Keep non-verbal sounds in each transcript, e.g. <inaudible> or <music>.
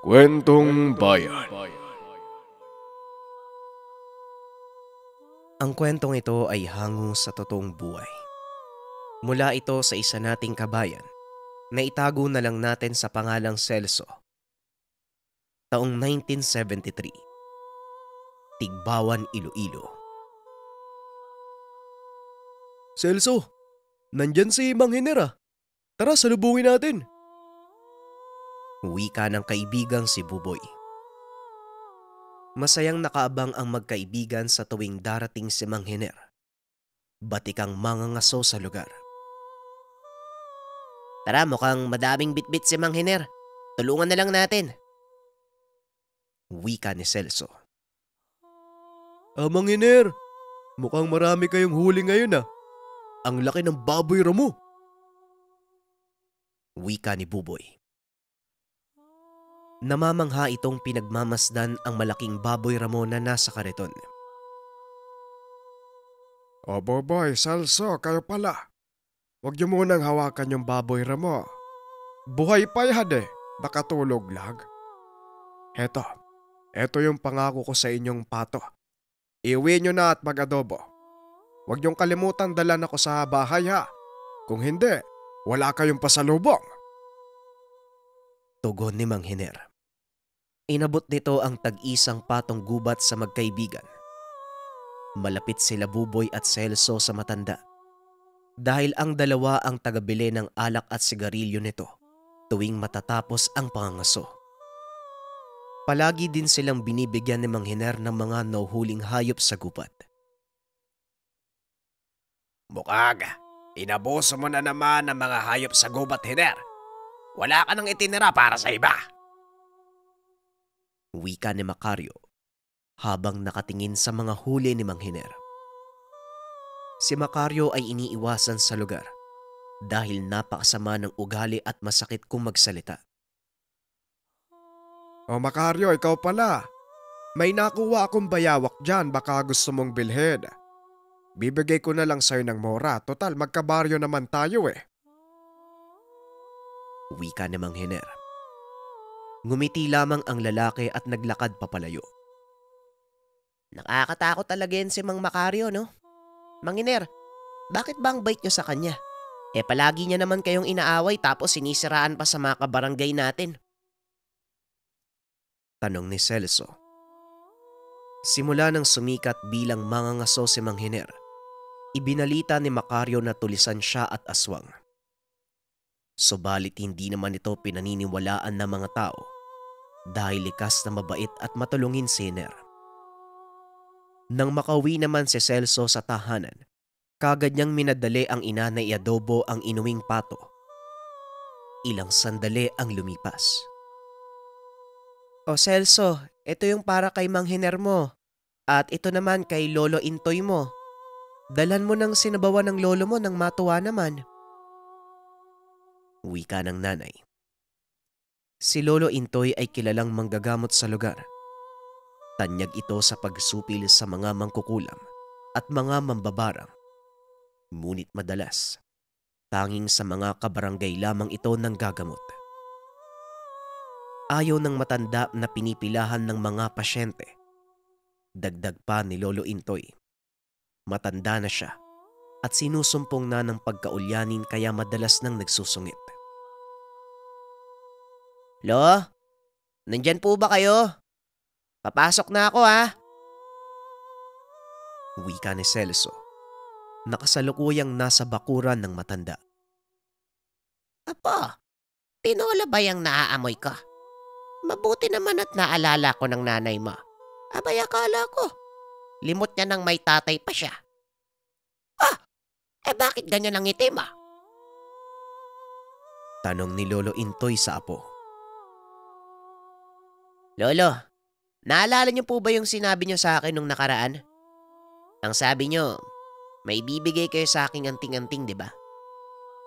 Kwentong Bayan Ang kwentong ito ay hango sa totoong buhay. Mula ito sa isa nating kabayan na itago na lang natin sa pangalang Celso. Taong 1973. Tigbawan, Iloilo. Celso, nandyan si Mang Hinera. Tara, salubungin natin. Wika ng kaibigang si Buboy. Masayang nakaabang ang magkaibigan sa tuwing darating si Mang Hener. Batikang mangangaso sa lugar. Tara, mukhang madaming bitbit si Mang Hener. Tulungan na lang natin. Wika ni Celso. Ah, Hener, Mukhang marami kayong huli ngayon ah. Ang laki ng baboy ramo. Wika ni Buboy. Namamangha itong pinagmamasdan ang malaking baboy Ramon na nasa kariton. O boboy, Salso, kayo pala. Huwag niyo munang hawakan yung baboy Ramon. Buhay pa yan eh, tulog lag. Heto, heto yung pangako ko sa inyong pato. Iwi nyo na at mag-adobo. Huwag niyong kalimutan dalan ako sa bahay ha. Kung hindi, wala kayong pasalubong. Tugon ni Mang Hiner. Inabot nito ang tag-isang patong gubat sa magkaibigan. Malapit sila Buboy at Celso sa matanda. Dahil ang dalawa ang tagabili ng alak at sigarilyo nito tuwing matatapos ang pangangaso. Palagi din silang binibigyan ni Mang Hiner ng mga nauhuling hayop sa gubat. Bukaga, inabuso mo na naman ang mga hayop sa gubat, Hiner. Wala ka nang itinira para sa iba. Wika ni Macario habang nakatingin sa mga huli ni Manghiner. Si Macario ay iniiwasan sa lugar dahil napakasama ng ugali at masakit kung magsalita. O Macario, ikaw pala. May nakuha akong bayawak dyan baka gusto mong bilhin. Bibigay ko na lang sa'yo ng mora, total magkabaryo naman tayo eh. Wika ni Manghiner. Ngumiti lamang ang lalaki at naglakad papalayo. Nakakatakot talaga yan si Mang Macario, no? Manginer, bakit ba ang bait niyo sa kanya? Eh palagi niya naman kayong inaaway tapos sinisiraan pa sa mga kabarangay natin. Tanong ni Celso. Simula ng sumikat bilang mangangaso si Mang Hiner, ibinalita ni Macario na tulisan siya at aswang. Subalit hindi naman ito pinaniniwalaan ng mga tao dahil likas na mabait at matulungin sinner. Nang makauwi naman si Celso sa tahanan, kagad niyang minadali ang ina na iadobo ang inuwing pato. Ilang sandali ang lumipas. O Celso, ito yung para kay Mang Hiner mo. At ito naman kay Lolo Intoy mo. Dalan mo ng sinabawan ng lolo mo nang matuwa naman. Wika ng nanay. Si Lolo Intoy ay kilalang manggagamot sa lugar. Tanyag ito sa pagsupil sa mga mangkukulam at mga mambabarang. Ngunit madalas, tanging sa mga kabarangay lamang ito ng gagamot. Ayaw ng matanda na pinipilahan ng mga pasyente. Dagdag pa ni Lolo Intoy. Matanda na siya at sinusumpong na ng pagkaulyanin kaya madalas nang nagsusungit. Lo? Nandyan po ba kayo? Papasok na ako ha. Ah. Uwi ka ni Celso. Nakasalukuyang nasa bakuran ng matanda. Apo, pinola ba yung naaamoy ko? Mabuti naman at naalala ko ng nanay mo. Abay akala ko, limot niya ng may tatay pa siya. Ah, eh bakit ganyan ang itim ah? Tanong ni Lolo Intoy sa apo. Lolo, naalala niyo po ba yung sinabi niyo sa akin nung nakaraan? Ang sabi niyo, may bibigay kayo sa akin anting-anting, di ba?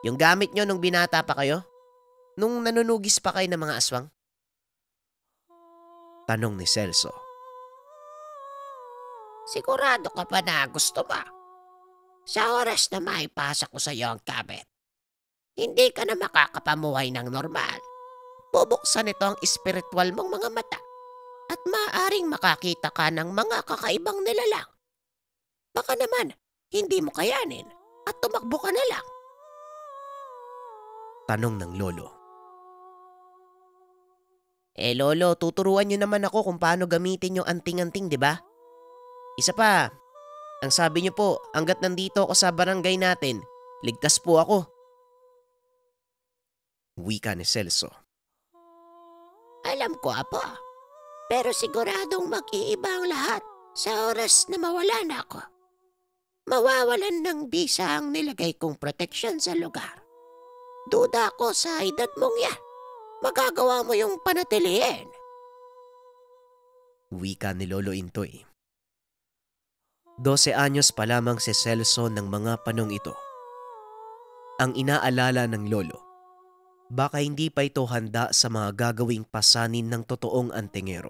Yung gamit niyo nung binata pa kayo? Nung nanunugis pa kayo ng mga aswang? Tanong ni Celso. Sigurado ka pa na gusto ba? Sa oras na maipasa ko sa iyo ang gamit, hindi ka na makakapamuhay ng normal bubuksan nito ang espiritual mong mga mata at maaaring makakita ka ng mga kakaibang nilalang. Baka naman, hindi mo kayanin at tumakbo ka na lang. Tanong ng lolo. Eh lolo, tuturuan niyo naman ako kung paano gamitin yung anting-anting, di ba? Isa pa, ang sabi niyo po, hanggat nandito ako sa barangay natin, ligtas po ako. Wika ni Celso. Alam ko, Apo. Pero siguradong mag-iiba ang lahat sa oras na mawala na ako. Mawawalan ng bisa ang nilagay kong protection sa lugar. Duda ako sa edad mong yan. Magagawa mo yung panatilihin. Wika ni Lolo Intoy. 12 anyos pa lamang si Celso ng mga panong ito. Ang inaalala ng lolo Baka hindi pa ito handa sa mga gagawing pasanin ng totoong antingero.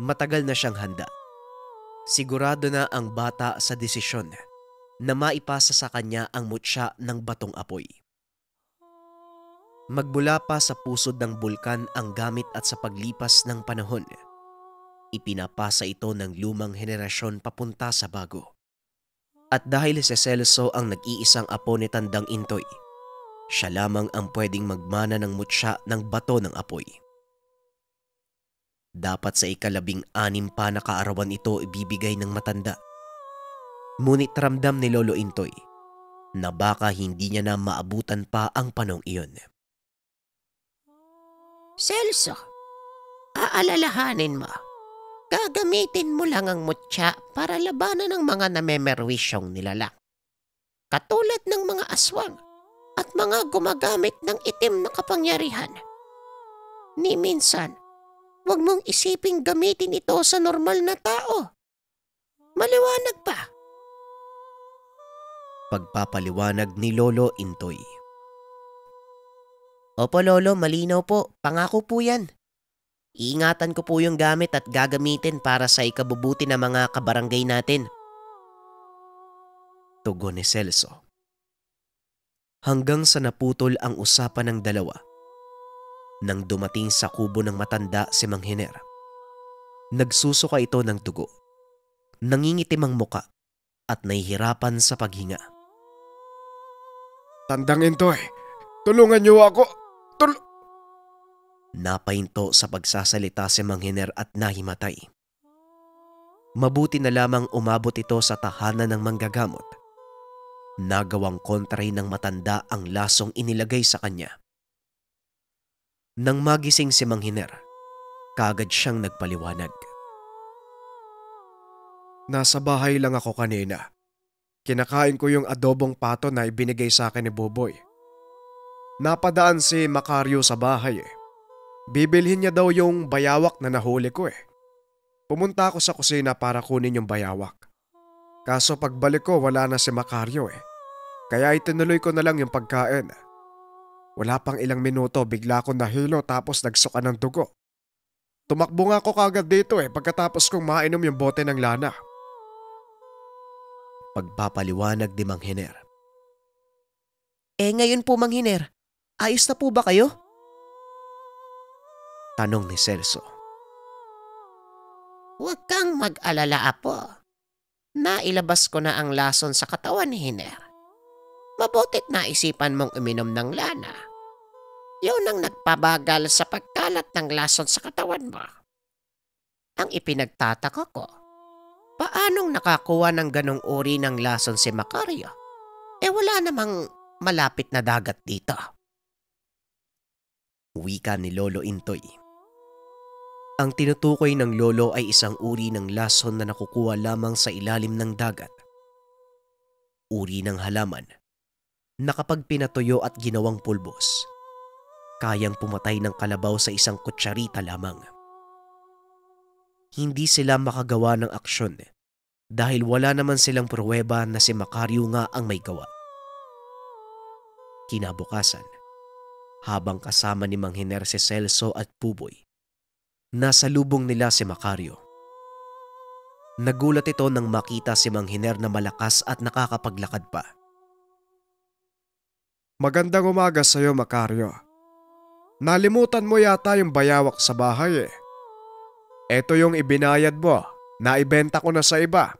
Matagal na siyang handa. Sigurado na ang bata sa desisyon na maipasa sa kanya ang mutya ng batong apoy. Magbula pa sa pusod ng bulkan ang gamit at sa paglipas ng panahon. Ipinapasa ito ng lumang henerasyon papunta sa bago. At dahil si Celso ang nag-iisang apo ni Tandang Intoy, siya lamang ang pwedeng magmana ng mutya ng bato ng apoy. Dapat sa ikalabing anim pa na kaarawan ito ibibigay ng matanda. Ngunit ramdam ni Lolo Intoy na baka hindi niya na maabutan pa ang panong iyon. Celso, aalalahanin mo. Gagamitin mo lang ang mutya para labanan ang mga namemerwisyong nilalang. Katulad ng mga aswang at mga gumagamit ng itim na kapangyarihan. Ni minsan, huwag mong isiping gamitin ito sa normal na tao. Maliwanag pa. Pagpapaliwanag ni Lolo Intoy. Opo Lolo, malinaw po. Pangako po yan. Iingatan ko po yung gamit at gagamitin para sa ikabubuti ng mga kabarangay natin. Tugon ni Celso hanggang sa naputol ang usapan ng dalawa. Nang dumating sa kubo ng matanda si Mang Hiner. nagsusuka ito ng tugo. Nangingitim ang muka at nahihirapan sa paghinga. Tandang to eh. Tulungan niyo ako. Tul Napahinto sa pagsasalita si Mang Hiner at nahimatay. Mabuti na lamang umabot ito sa tahanan ng manggagamot Nagawang kontray ng matanda ang lasong inilagay sa kanya. Nang magising si Manghiner, kagad siyang nagpaliwanag. Nasa bahay lang ako kanina. Kinakain ko yung adobong pato na ibinigay sa akin ni Boboy. Napadaan si Macario sa bahay eh. Bibilhin niya daw yung bayawak na nahuli ko eh. Pumunta ako sa kusina para kunin yung bayawak. Kaso pagbalik ko wala na si Macario eh. Kaya itinuloy ko na lang yung pagkain. Wala pang ilang minuto bigla ko nahilo tapos nagsuka ng dugo. Tumakbo nga ako kagad dito eh pagkatapos kong mainom yung bote ng lana. Pagpapaliwanag ni Hiner. Eh ngayon po Mang Hiner, ayos na po ba kayo? Tanong ni Celso. Huwag kang mag-alala po nailabas ko na ang lason sa katawan ni Hiner. Mabutit na isipan mong uminom ng lana. Yun ang nagpabagal sa pagkalat ng lason sa katawan mo. Ang ipinagtataka ko, paanong nakakuha ng ganong uri ng lason si Macario? Eh wala namang malapit na dagat dito. Wika ni Lolo Intoy. Ang tinutukoy ng lolo ay isang uri ng lason na nakukuha lamang sa ilalim ng dagat. Uri ng halaman Nakapagpinatuyo at ginawang pulbos, kayang pumatay ng kalabaw sa isang kutsarita lamang. Hindi sila makagawa ng aksyon dahil wala naman silang pruweba na si Makaryo nga ang may gawa. Kinabukasan, habang kasama ni Manghener si Celso at Puboy, Nasa lubong nila si Macario. Nagulat ito nang makita si Manghiner na malakas at nakakapaglakad pa. Magandang umaga sa iyo, Macario. Nalimutan mo yata yung bayawak sa bahay eh. Ito yung ibinayad mo. Naibenta ko na sa iba.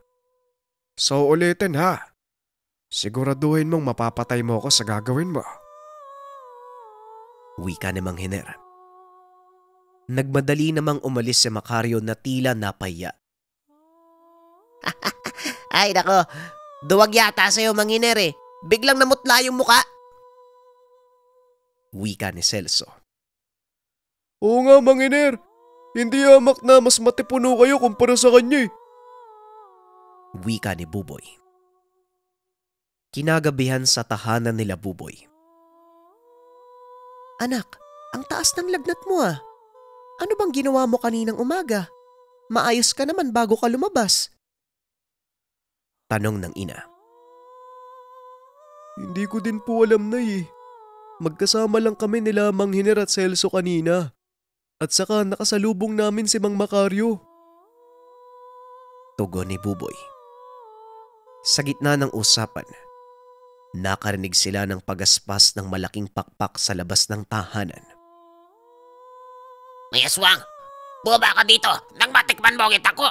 So ulitin ha. Siguraduhin mong mapapatay mo ko sa gagawin mo. Wika ni Manghiner. Nagmadali namang umalis si Macario na tila napaya. <laughs> Ay nako, duwag yata sa'yo manginer eh. Biglang namutla yung muka. Wika ni Celso. Oo nga manginer, hindi amak na mas matipuno kayo kumpara sa kanya eh. Wika ni Buboy. Kinagabihan sa tahanan nila Buboy. Anak, ang taas ng lagnat mo ah. Ano bang ginawa mo kaninang umaga? Maayos ka naman bago ka lumabas. Tanong ng ina. Hindi ko din po alam na eh. Magkasama lang kami nila Mang Hiner at Celso kanina. At saka nakasalubong namin si Mang Macario. Tugon ni Buboy. Sa gitna ng usapan, nakarinig sila ng pagaspas ng malaking pakpak sa labas ng tahanan. May aswang! Buba ka dito nang matikman mo kita ko!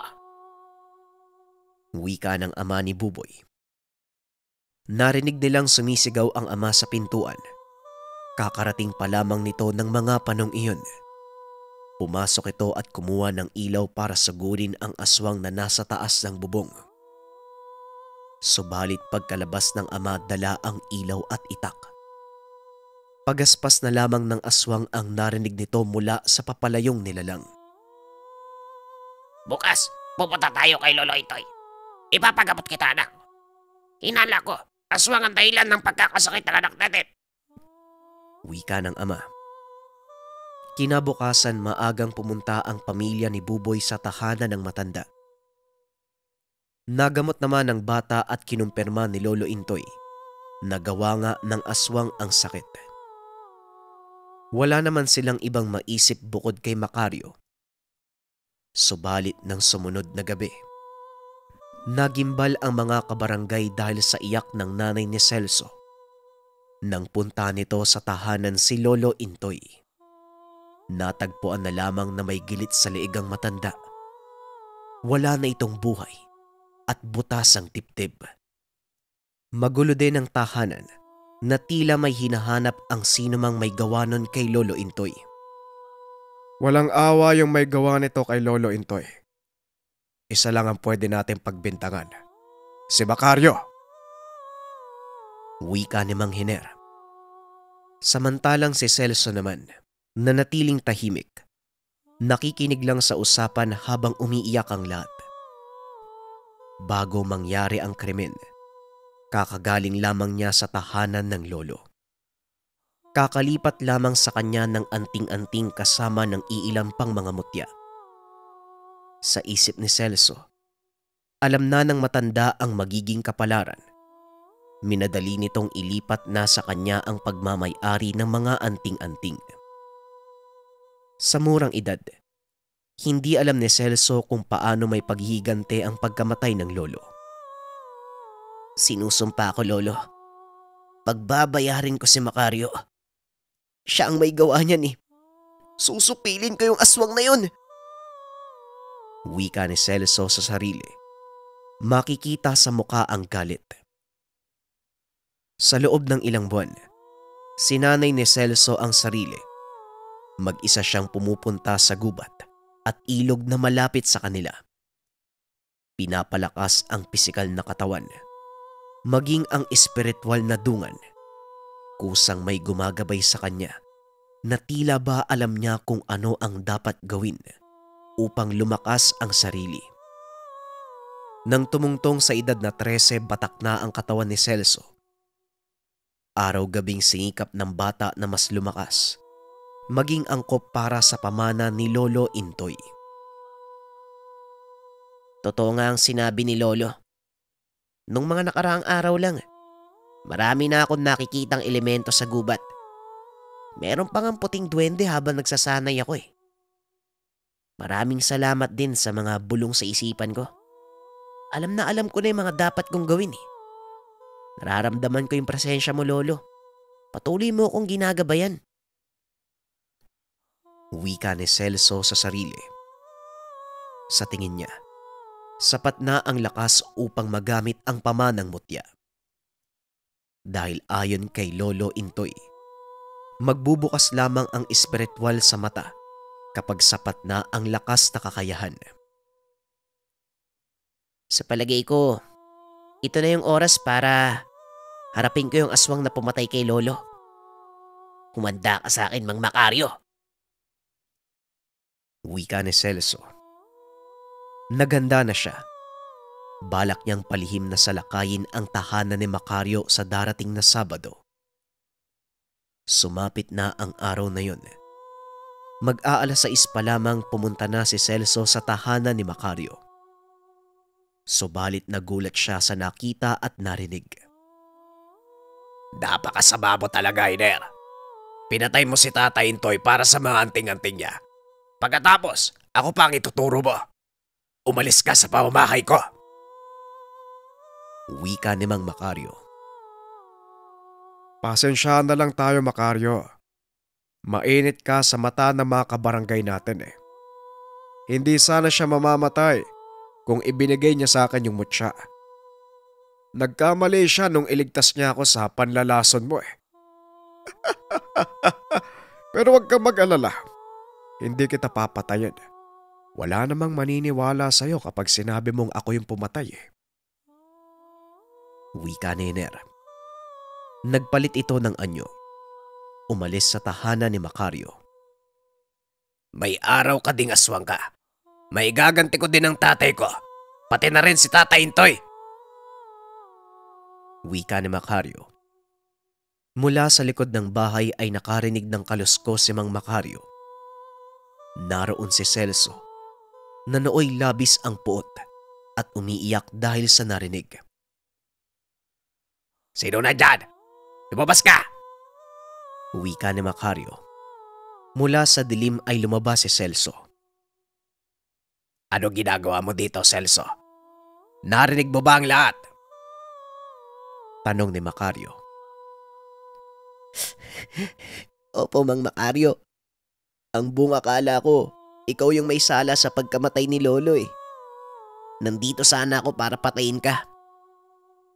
Wika ng ama ni Buboy. Narinig nilang sumisigaw ang ama sa pintuan. Kakarating pa lamang nito ng mga panong iyon. Pumasok ito at kumuha ng ilaw para sagurin ang aswang na nasa taas ng bubong. Subalit pagkalabas ng ama dala ang ilaw at itak. Pagaspas na lamang ng aswang ang narinig nito mula sa papalayong nilalang. Bukas, pupunta tayo kay Lolo Itoy. Ipapagamot kita, anak. Hinala ko, aswang ang dahilan ng pagkakasakit ng anak natin. Wika ng ama. Kinabukasan maagang pumunta ang pamilya ni Buboy sa tahanan ng matanda. Nagamot naman ng bata at kinumpirma ni Lolo Intoy. Nagawa nga ng aswang ang sakit. Wala naman silang ibang maisip bukod kay Macario. Subalit ng sumunod na gabi, nagimbal ang mga kabarangay dahil sa iyak ng nanay ni Celso nang punta nito sa tahanan si Lolo Intoy. Natagpuan na lamang na may gilit sa liigang matanda. Wala na itong buhay at butas ang dibdib. Magulo din ang tahanan na tila may hinahanap ang sinumang may gawa nun kay Lolo Intoy. Walang awa yung may gawa nito kay Lolo Intoy. Isa lang ang pwede natin pagbintangan. Si Bakario! Wika ni Mang Hiner. Samantalang si Celso naman, nanatiling tahimik, nakikinig lang sa usapan habang umiiyak ang lahat. Bago mangyari ang krimen, Kakagaling lamang niya sa tahanan ng lolo. Kakalipat lamang sa kanya ng anting-anting kasama ng iilang pang mga mutya. Sa isip ni Celso, alam na ng matanda ang magiging kapalaran. Minadali nitong ilipat na sa kanya ang pagmamayari ng mga anting-anting. Sa murang edad, hindi alam ni Celso kung paano may paghigante ang pagkamatay ng lolo. Sinusumpa ko, Lolo. Pagbabayarin ko si Makario. Siya ang may gawa niyan eh. Susupilin ko yung aswang na yun. Wika ni Celso sa sarili. Makikita sa mukha ang galit. Sa loob ng ilang buwan, sinanay ni Celso ang sarili. Mag-isa siyang pumupunta sa gubat at ilog na malapit sa kanila. Pinapalakas ang pisikal na katawan maging ang espiritual na dungan. Kusang may gumagabay sa kanya na tila ba alam niya kung ano ang dapat gawin upang lumakas ang sarili. Nang tumungtong sa edad na 13, batak na ang katawan ni Celso. Araw-gabing singikap ng bata na mas lumakas, maging angkop para sa pamana ni Lolo Intoy. Totoo nga ang sinabi ni Lolo nung mga nakaraang araw lang. Marami na akong nakikitang elemento sa gubat. Meron pang ang puting duwende habang nagsasanay ako eh. Maraming salamat din sa mga bulong sa isipan ko. Alam na alam ko na yung mga dapat kong gawin eh. Nararamdaman ko yung presensya mo lolo. Patuloy mo akong ginagabayan. Uwi ka ni Celso sa sarili. Sa tingin niya, sapat na ang lakas upang magamit ang pamanang mutya. Dahil ayon kay Lolo Intoy, magbubukas lamang ang espiritual sa mata kapag sapat na ang lakas na kakayahan. Sa palagay ko, ito na yung oras para harapin ko yung aswang na pumatay kay Lolo. Kumanda ka sa akin, Mang Macario. Wika ni Celso Naganda na siya. Balak niyang palihim na salakayin ang tahanan ni Macario sa darating na Sabado. Sumapit na ang araw na yun. Mag-aalas 6 pa lamang pumunta na si Celso sa tahanan ni Macario. Subalit nagulat siya sa nakita at narinig. Napakasama mo talaga, Iner. Pinatay mo si Tatay Intoy para sa mga anting-anting niya. Pagkatapos, ako pa ang ituturo mo. Umalis ka sa pamamahay ko! Uwi ka ni Mang Macario. Pasensyahan na lang tayo Macario. Mainit ka sa mata ng mga kabarangay natin eh. Hindi sana siya mamamatay kung ibinigay niya sa akin yung mutya. Nagkamali siya nung iligtas niya ako sa panlalason mo eh. <laughs> Pero huwag kang mag-alala. Hindi kita papatayin. Wala namang maniniwala sa'yo kapag sinabi mong ako yung pumatay eh. Wika ni Nagpalit ito ng anyo. Umalis sa tahanan ni Makario. May araw ka ding aswang ka. May gaganti ko din ang tatay ko. Pati na rin si tatay Intoy. Wika ni Makario. Mula sa likod ng bahay ay nakarinig ng kalusko si Mang Makario. Naroon si Celso na labis ang puot at umiiyak dahil sa narinig. Sino na dyan? Lumabas ka! Uwi ka ni Macario. Mula sa dilim ay lumabas si Celso. Ano ginagawa mo dito, Celso? Narinig mo ba ang lahat? Tanong ni Macario. <laughs> Opo, Mang Macario. Ang bunga kala ko, ikaw yung may sala sa pagkamatay ni Lolo eh. Nandito sana ako para patayin ka.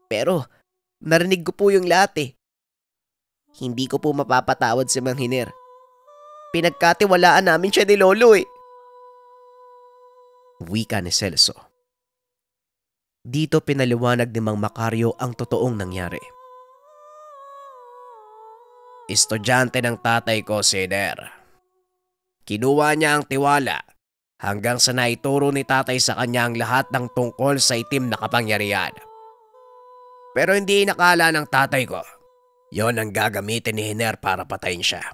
Pero narinig ko po yung lahat eh. Hindi ko po mapapatawad si Mang Hiner. Pinagkatiwalaan namin siya ni Lolo eh. Wika ni Celso. Dito pinaliwanag ni Mang Macario ang totoong nangyari. Estudyante ng tatay ko si Ner. Kinuha niya ang tiwala hanggang sa naituro ni tatay sa kanya ang lahat ng tungkol sa itim na kapangyarihan. Pero hindi inakala ng tatay ko. Yon ang gagamitin ni Hiner para patayin siya.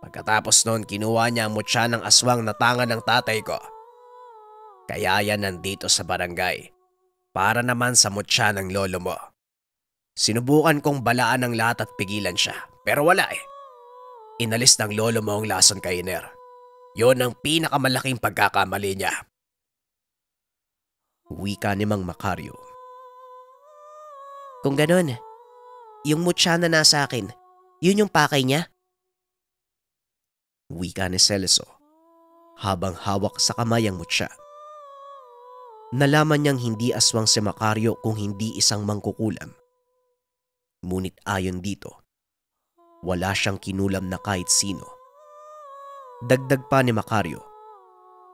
Pagkatapos noon kinuha niya ang mutya ng aswang na tanga ng tatay ko. Kaya yan nandito sa barangay para naman sa mutya ng lolo mo. Sinubukan kong balaan ang lahat at pigilan siya pero wala eh. Inalis ng lolo mo ang lason kay kainer. Yon ang pinakamalaking pagkakamali niya. Wika ni Mang Macario. Kung ganon, yung mutya na nasa akin, yun yung pakay niya? Wika ni Celeso habang hawak sa kamay ang mutya. Nalaman niyang hindi aswang si Macario kung hindi isang mangkukulam. Ngunit ayon dito, wala siyang kinulam na kahit sino. Dagdag pa ni Macario,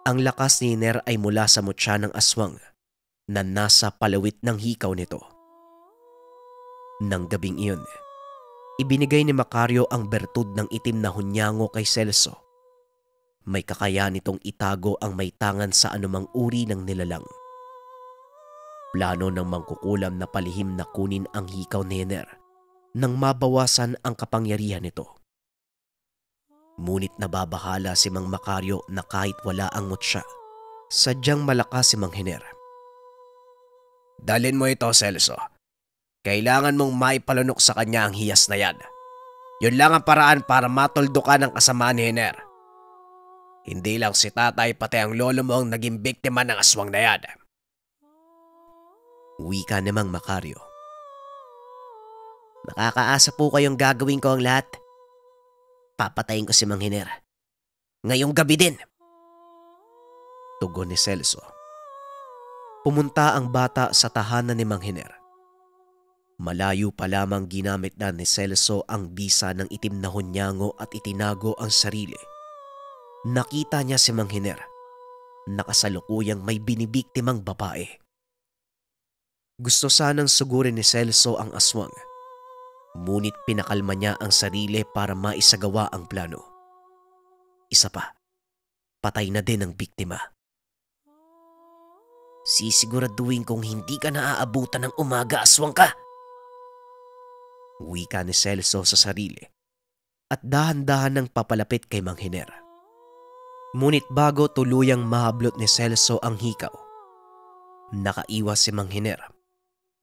ang lakas ni Ner ay mula sa mutya ng aswang na nasa palawit ng hikaw nito. Nang gabing iyon, ibinigay ni Macario ang bertud ng itim na hunyango kay Celso. May kakayaan itong itago ang may tangan sa anumang uri ng nilalang. Plano ng mangkukulam na palihim na kunin ang hikaw ni Ner nang mabawasan ang kapangyarihan nito. Ngunit nababahala si Mang Makaryo na kahit wala ang mutya, sadyang malakas si Mang Hiner. Dalin mo ito, Celso. Kailangan mong maipalunok sa kanya ang hiyas na yan. Yun lang ang paraan para matoldo ka ng kasamaan ni Hiner. Hindi lang si tatay pati ang lolo mo ang naging biktima ng aswang na yan. Wika ni Mang Makaryo. Makakaasa po kayong gagawin ko ang lahat. Papatayin ko si Manghiner. Ngayong gabi din. Tugon ni Celso. Pumunta ang bata sa tahanan ni Manghiner. Malayo pa lamang ginamit na ni Celso ang bisa ng itim na hunyango at itinago ang sarili. Nakita niya si Manghiner. Nakasalukuyang may binibiktimang babae. Gusto sanang sugurin ni Celso ang aswang Ngunit pinakalma niya ang sarili para maisagawa ang plano. Isa pa, patay na din ang biktima. Sisiguraduhin kong hindi ka naaabutan ng umaga aswang ka! Uwi Wika ni Celso sa sarili at dahan-dahan ng papalapit kay Mang Hinera. Ngunit bago tuluyang mahablot ni Celso ang hikaw, nakaiwas si Mang Hinera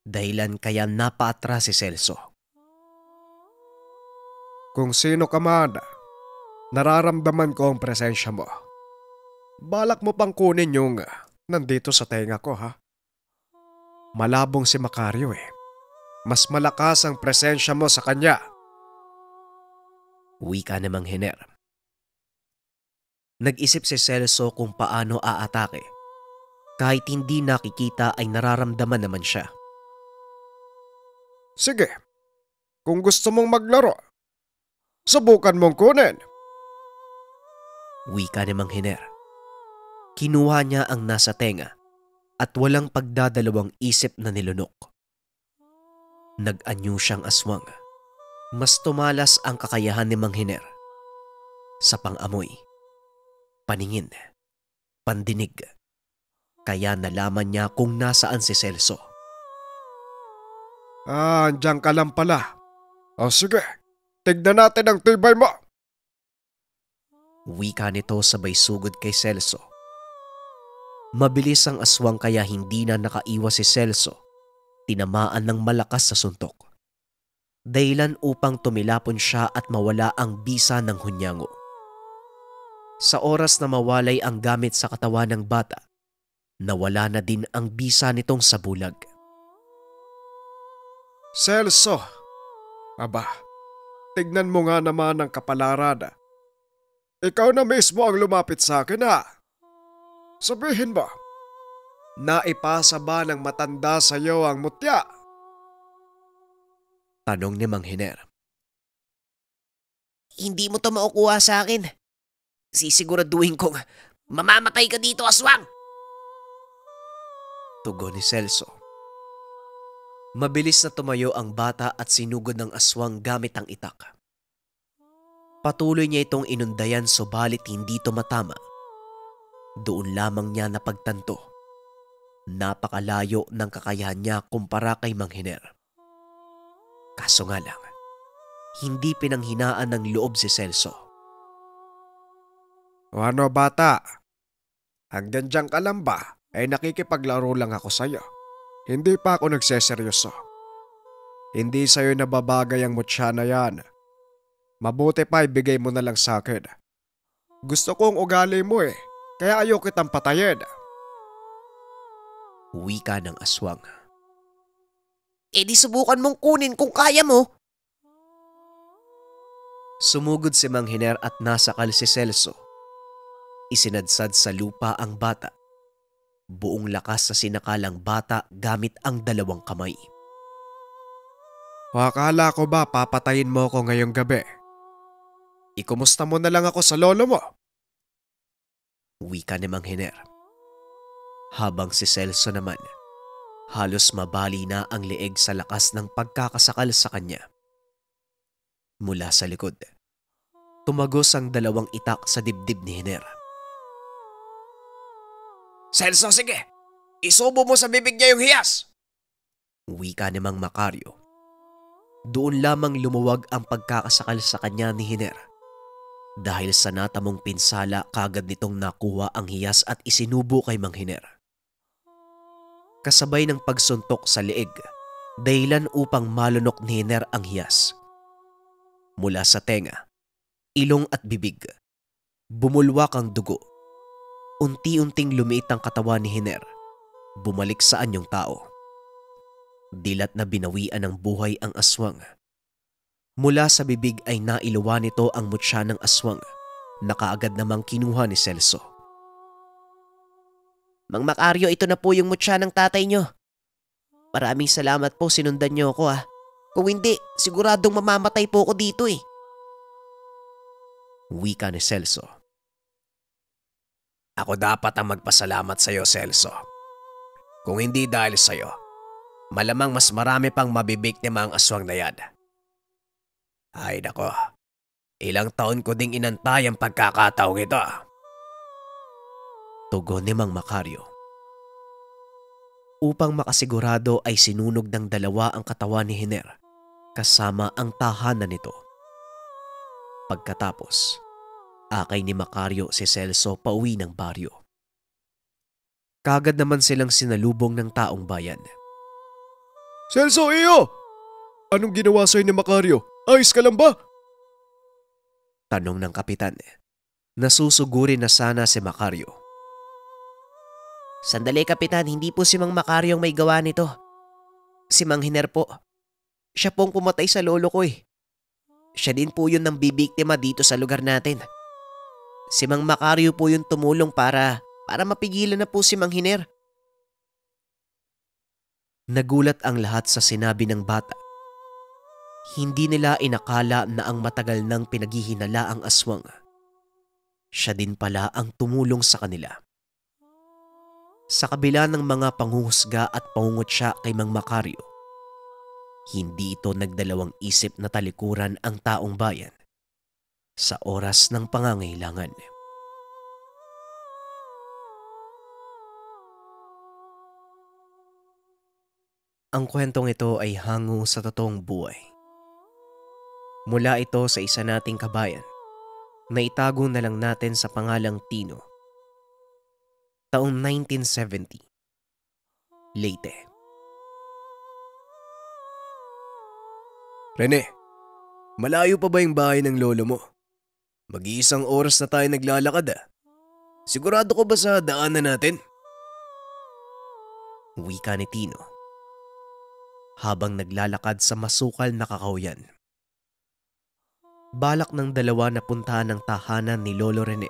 dahilan kaya napaatras si Celso. Kung sino ka man, nararamdaman ko ang presensya mo. Balak mo pang kunin yung ah, nandito sa tenga ko ha. Malabong si Macario eh. Mas malakas ang presensya mo sa kanya. Wika namang Hener. Nag-isip si Celso kung paano aatake. Kahit hindi nakikita ay nararamdaman naman siya. Sige, kung gusto mong maglaro, Subukan mong kunin. Wika ni Mang Hiner. Kinuha niya ang nasa tenga at walang pagdadalawang isip na nilunok. Nag-anyo siyang aswang. Mas tumalas ang kakayahan ni Mang Hiner sa pangamoy, paningin, pandinig. Kaya nalaman niya kung nasaan si Celso. Ah, andyan ka lang pala. O sige, Tignan natin ang tibay mo! Wika nito sabay sugod kay Celso. Mabilis ang aswang kaya hindi na nakaiwas si Celso. Tinamaan ng malakas sa suntok. Dahilan upang tumilapon siya at mawala ang bisa ng hunyango. Sa oras na mawalay ang gamit sa katawan ng bata, nawala na din ang bisa nitong sa bulag. Celso! Aba, Tignan mo nga naman ang kapalaran. Ikaw na mismo ang lumapit sa akin ha. Sabihin mo, naipasa ba ng matanda sa iyo ang mutya? Tanong ni Mang Hiner. Hindi mo to maukuha sa akin. Sisiguraduhin kong mamamatay ka dito, aswang! Tugon ni Celso. Mabilis na tumayo ang bata at sinugod ng aswang gamit ang itak. Patuloy niya itong inundayan subalit hindi tumatama. Doon lamang niya napagtanto. Napakalayo ng kakayahan niya kumpara kay Manghiner. Kaso nga lang, hindi pinanghinaan ng loob si Celso. O ano bata? Hanggang dyan ka lang ba? Ay nakikipaglaro lang ako sa'yo. Hindi pa ako nagseseryoso. Hindi sa'yo nababagay ang mutya na yan. Mabuti pa ibigay mo na lang sa akin. Gusto kong ugali mo eh, kaya ayaw kitang patayin. Wika ng aswang. E di subukan mong kunin kung kaya mo. Sumugod si Manghiner at nasakal si Celso. Isinadsad sa lupa ang bata. Buong lakas sa sinakalang bata gamit ang dalawang kamay. O ko ba papatayin mo ako ngayong gabi? Ikumusta mo na lang ako sa lolo mo. Wika ni Manghener. Habang si Celso naman, halos mabali na ang leeg sa lakas ng pagkakasakal sa kanya. Mula sa likod, tumagos ang dalawang itak sa dibdib ni Hiner Celso, sige. Isubo mo sa bibig niya yung hiyas. Uwi ka Mang Macario. Doon lamang lumuwag ang pagkakasakal sa kanya ni Hiner. Dahil sa natamong pinsala, kagad nitong nakuha ang hiyas at isinubo kay Mang Hiner. Kasabay ng pagsuntok sa leeg, dahilan upang malunok ni Hiner ang hiyas. Mula sa tenga, ilong at bibig, bumulwak ang dugo Unti-unting lumiit ang katawan ni Hiner. Bumalik sa anyong tao. Dilat na binawian ng buhay ang aswang. Mula sa bibig ay nailuwa nito ang mutya ng aswang na kaagad namang kinuha ni Celso. Mang Macario, ito na po yung mutya ng tatay nyo. Maraming salamat po sinundan nyo ako ah. Kung hindi, siguradong mamamatay po ako dito eh. Wika ni Celso. Ako dapat ang magpasalamat sa iyo, Celso. Kung hindi dahil sa iyo, malamang mas marami pang mabibiktima ang aswang na yan. Ay nako, ilang taon ko ding inantay ang pagkakataong ito. Tugon ni Mang Macario. Upang makasigurado ay sinunog ng dalawa ang katawan ni Hiner kasama ang tahanan nito. Pagkatapos, Akay ni Macario si Celso pauwi ng baryo. Kagad naman silang sinalubong ng taong bayan. Celso, iyo! Anong ginawa sa'yo ni Macario? Ayos ka lang ba? Tanong ng kapitan. Nasusuguri na sana si Macario. Sandali kapitan, hindi po si Mang Macario ang may gawa nito. Si Mang Hiner po. Siya pong pumatay sa lolo ko eh. Siya din po yun ng bibiktima dito sa lugar natin. Si Mang Macario po yung tumulong para, para mapigilan na po si Mang Hiner. Nagulat ang lahat sa sinabi ng bata. Hindi nila inakala na ang matagal nang pinaghihinala ang aswang. Siya din pala ang tumulong sa kanila. Sa kabila ng mga panghuhusga at pangungutya kay Mang Macario, hindi ito nagdalawang isip na talikuran ang taong bayan sa oras ng pangangailangan. Ang kwentong ito ay hango sa totoong buhay. Mula ito sa isa nating kabayan na itago na lang natin sa pangalang Tino. Taong 1970. Leyte. Rene, malayo pa ba yung bahay ng lolo mo? Mag-iisang oras na tayo naglalakad ah. Sigurado ko ba sa daan na natin? Wika ni Tino. Habang naglalakad sa masukal na kakahuyan. Balak ng dalawa na puntahan ng tahanan ni Lolo Rene.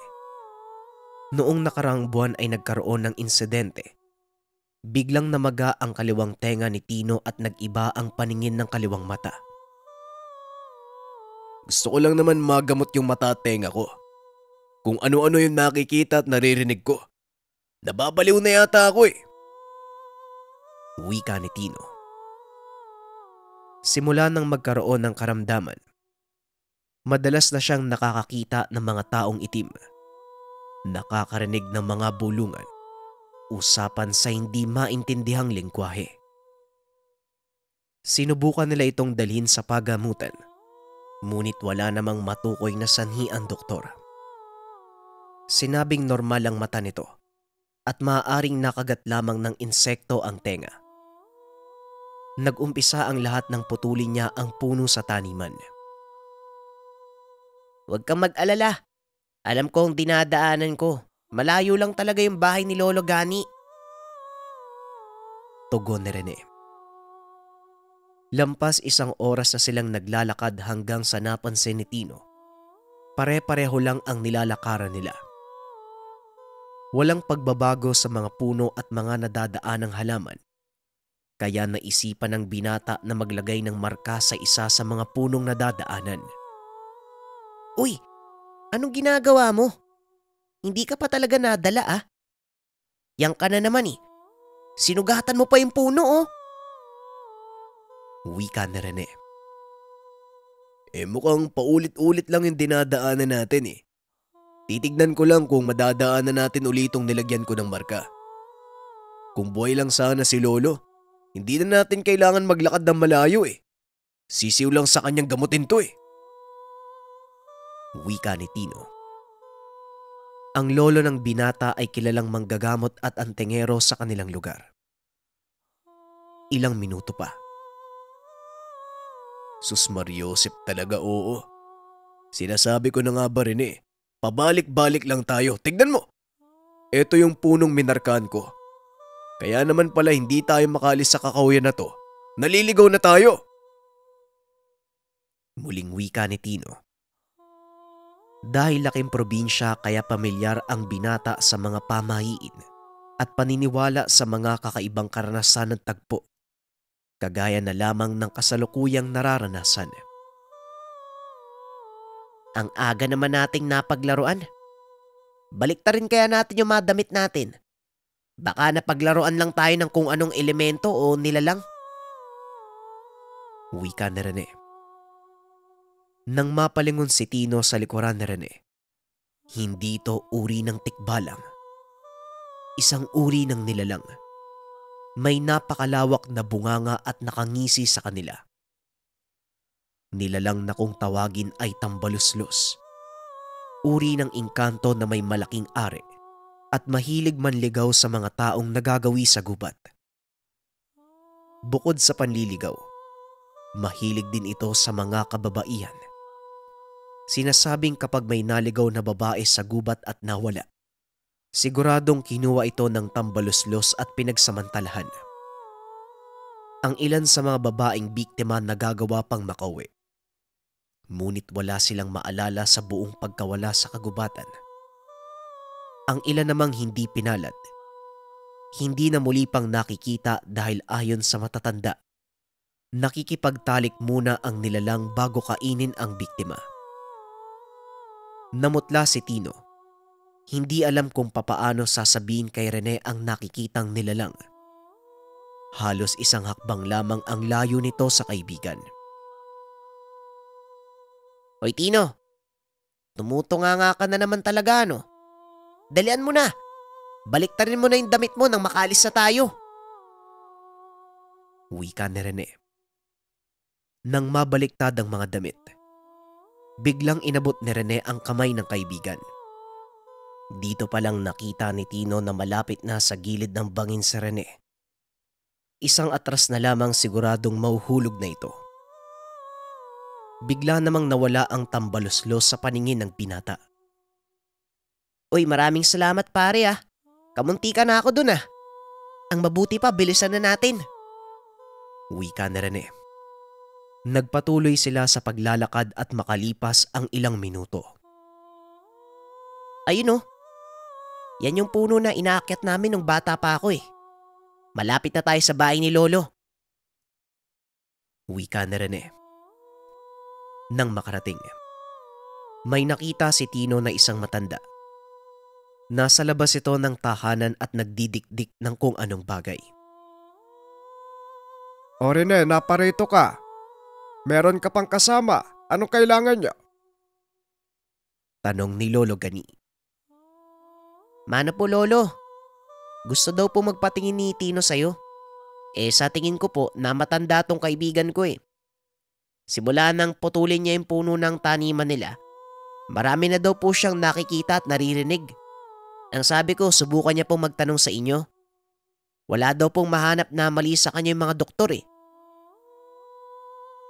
Noong nakarang buwan ay nagkaroon ng insidente. Biglang namaga ang kaliwang tenga ni Tino at nag-iba ang paningin ng kaliwang mata. Gusto ko lang naman magamot yung mata at tenga ko. Kung ano-ano yung nakikita at naririnig ko. Nababaliw na yata ako eh. ka ni Tino. Simula nang magkaroon ng karamdaman, madalas na siyang nakakakita ng mga taong itim. Nakakarinig ng mga bulungan, usapan sa hindi maintindihang lingkwahe. Sinubukan nila itong dalhin sa pagamutan Ngunit wala namang matukoy na sanhi ang doktor. Sinabing normal ang mata nito at maaaring nakagat lamang ng insekto ang tenga. Nagumpisa ang lahat ng putuli niya ang puno sa taniman. Huwag kang mag-alala. Alam ko ang dinadaanan ko. Malayo lang talaga yung bahay ni Lolo Gani. Tugon ni Rene. Lampas isang oras na silang naglalakad hanggang sa napansin ni Tino. Pare-pareho lang ang nilalakaran nila. Walang pagbabago sa mga puno at mga ng halaman. Kaya naisipan ng binata na maglagay ng marka sa isa sa mga punong nadadaanan. Uy! Anong ginagawa mo? Hindi ka pa talaga nadala ah. Yang ka na naman eh. Sinugatan mo pa yung puno oh wika ni Rene. Eh. eh mukhang paulit-ulit lang yung dinadaanan natin eh. Titignan ko lang kung madadaanan natin ulitong nilagyan ko ng marka. Kung buhay lang sana si Lolo, hindi na natin kailangan maglakad ng malayo eh. Sisiw lang sa kanyang gamutin to eh. Wika ni Tino. Ang lolo ng binata ay kilalang manggagamot at antengero sa kanilang lugar. Ilang minuto pa. Sus Mariosip talaga oo. Sinasabi ko na nga ba rin eh, pabalik-balik lang tayo. Tignan mo! Ito yung punong minarkan ko. Kaya naman pala hindi tayo makalis sa kakawayan na to. Naliligaw na tayo! Muling wika ni Tino. Dahil laking probinsya kaya pamilyar ang binata sa mga pamahiin at paniniwala sa mga kakaibang karanasan ng tagpo kagaya na lamang ng kasalukuyang nararanasan. Ang aga naman nating napaglaruan. rin kaya natin yung madamit natin. Baka napaglaruan lang tayo ng kung anong elemento o nilalang. Wika ni Rene. Nang mapalingon si Tino sa likuran ni Rene, hindi ito uri ng tikbalang. Isang uri ng nilalang may napakalawak na bunganga at nakangisi sa kanila. Nilalang na kong tawagin ay tambaluslos. Uri ng inkanto na may malaking ari at mahilig manligaw sa mga taong nagagawi sa gubat. Bukod sa panliligaw, mahilig din ito sa mga kababaihan. Sinasabing kapag may naligaw na babae sa gubat at nawala, Siguradong kinuha ito ng tambaluslos at pinagsamantalahan. Ang ilan sa mga babaeng biktima nagagawa pang makauwi. Ngunit wala silang maalala sa buong pagkawala sa kagubatan. Ang ilan namang hindi pinalad. Hindi na muli pang nakikita dahil ayon sa matatanda, nakikipagtalik muna ang nilalang bago kainin ang biktima. Namutla si Tino hindi alam kung papaano sasabihin kay Rene ang nakikitang nilalang. Halos isang hakbang lamang ang layo nito sa kaibigan. Hoy Tino, tumuto nga nga ka na naman talaga no? Dalian mo na! Baliktarin mo na yung damit mo nang makalis na tayo! Wika ni Rene. Nang mabaliktad ang mga damit, biglang inabot ni Rene ang kamay ng kaibigan. Dito palang nakita ni Tino na malapit na sa gilid ng bangin si Rene. Isang atras na lamang siguradong mauhulog na ito. Bigla namang nawala ang tambaloslos sa paningin ng pinata. Uy, maraming salamat pare ah. Kamunti ka na ako dun ah. Ang mabuti pa, bilisan na natin. Wika ni Rene. Nagpatuloy sila sa paglalakad at makalipas ang ilang minuto. Ayun oh, yan yung puno na inaakyat namin nung bata pa ako eh. Malapit na tayo sa bahay ni Lolo. Uwi ka na rin eh. Nang makarating, may nakita si Tino na isang matanda. Nasa labas ito ng tahanan at nagdidikdik ng kung anong bagay. O Rene, naparito ka. Meron ka pang kasama. Anong kailangan niya? Tanong ni Lolo Gani. Mano po lolo, gusto daw po magpatingin ni Tino sa'yo. Eh sa tingin ko po, namatanda tong kaibigan ko eh. Simula nang putulin niya yung puno ng taniman nila, marami na daw po siyang nakikita at naririnig. Ang sabi ko, subukan niya pong magtanong sa inyo. Wala daw pong mahanap na mali sa kanya yung mga doktor eh.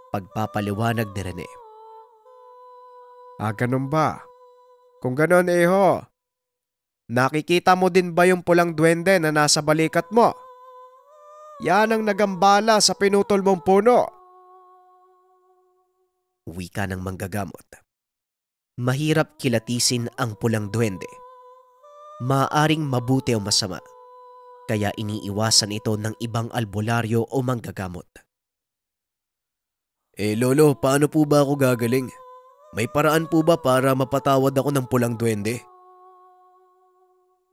Pagpapaliwanag ni Rene. Ah, ganun ba? Kung ganun eh ho, Nakikita mo din ba yung pulang duwende na nasa balikat mo? Yan ang nagambala sa pinutol mong puno. Wika ng manggagamot. Mahirap kilatisin ang pulang duwende. Maaring mabuti o masama. Kaya iniiwasan ito ng ibang albularyo o manggagamot. Eh lolo, paano po ba ako gagaling? May paraan po ba para mapatawad ako ng pulang duwende?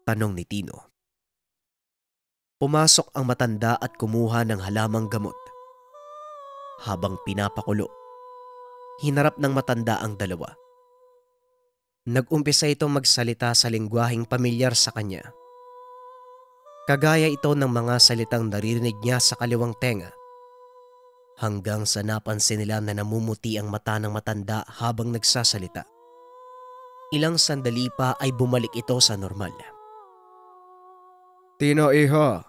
Tanong ni Tino. Pumasok ang matanda at kumuha ng halamang gamot. Habang pinapakulo, hinarap ng matanda ang dalawa. Nagumpisa ito magsalita sa lingwaheng pamilyar sa kanya. Kagaya ito ng mga salitang naririnig niya sa kaliwang tenga. Hanggang sa napansin nila na namumuti ang mata ng matanda habang nagsasalita. Ilang sandali pa ay bumalik ito sa normal. Tino iho,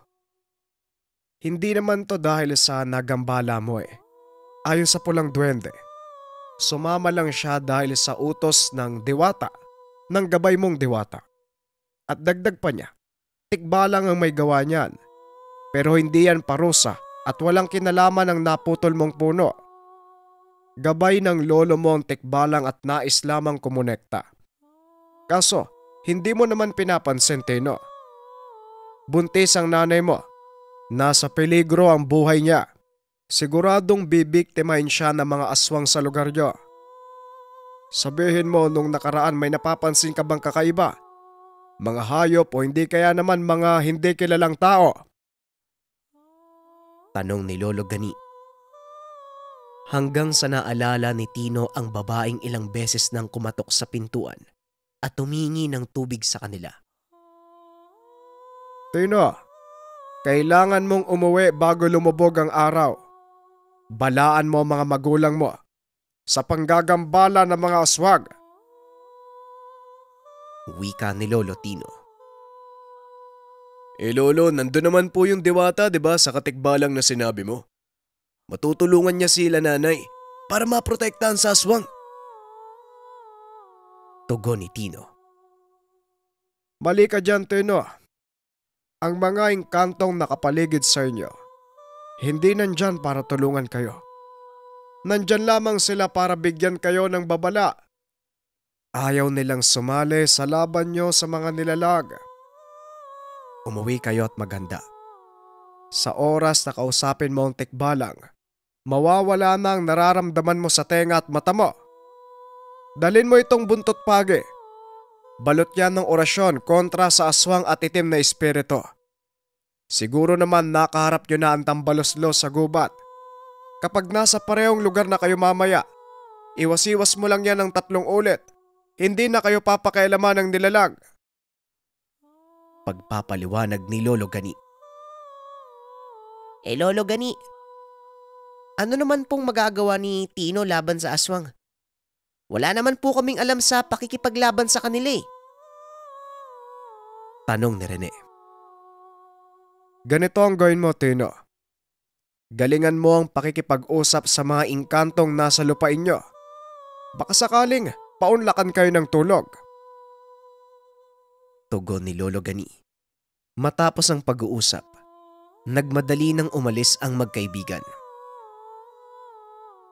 hindi naman to dahil sa nagambala mo eh. Ayon sa pulang duwende, sumama lang siya dahil sa utos ng diwata, ng gabay mong diwata. At dagdag pa niya, tikba ang may gawa niyan. Pero hindi yan parusa at walang kinalaman ang naputol mong puno. Gabay ng lolo mo ang tikbalang at nais lamang kumonekta. Kaso, hindi mo naman pinapansin, Tino. Buntis ang nanay mo. Nasa peligro ang buhay niya. Siguradong bibiktimahin siya ng mga aswang sa lugar niyo. Sabihin mo nung nakaraan may napapansin ka bang kakaiba? Mga hayop o hindi kaya naman mga hindi kilalang tao? Tanong ni Lolo Gani. Hanggang sa naalala ni Tino ang babaeng ilang beses nang kumatok sa pintuan at tumingi ng tubig sa kanila. Tino, kailangan mong umuwi bago lumubog ang araw. Balaan mo mga magulang mo sa panggagambala ng mga aswag. Wika ni Lolo Tino. Eh Lolo, nandun naman po yung diwata di ba sa katikbalang na sinabi mo. Matutulungan niya sila nanay para maprotektahan sa aswang. Tugon ni Tino. Mali ka dyan, Tino ang mga engkantong nakapaligid sa inyo. Hindi nandyan para tulungan kayo. Nandyan lamang sila para bigyan kayo ng babala. Ayaw nilang sumali sa laban nyo sa mga nilalag. Umuwi kayo at maganda. Sa oras na kausapin mo ang tikbalang, mawawala na ang nararamdaman mo sa tenga at mata mo. Dalin mo itong buntot pagi. Balot yan ng orasyon kontra sa aswang at itim na espiritu. Siguro naman nakaharap nyo na ang tambaloslo sa gubat. Kapag nasa parehong lugar na kayo mamaya, iwas-iwas mo lang yan ng tatlong ulit. Hindi na kayo papakailaman ng nilalang. Pagpapaliwanag ni Lolo Gani. Eh Lolo Gani, ano naman pong magagawa ni Tino laban sa aswang? Wala naman po kaming alam sa pakikipaglaban sa kanila eh. Tanong ni Rene. Ganito ang gawin mo, Tino. Galingan mo ang pakikipag-usap sa mga inkantong nasa lupain nyo. Baka sakaling paunlakan kayo ng tulog. Tugon ni Lolo Gani. Matapos ang pag-uusap, nagmadali nang umalis ang magkaibigan.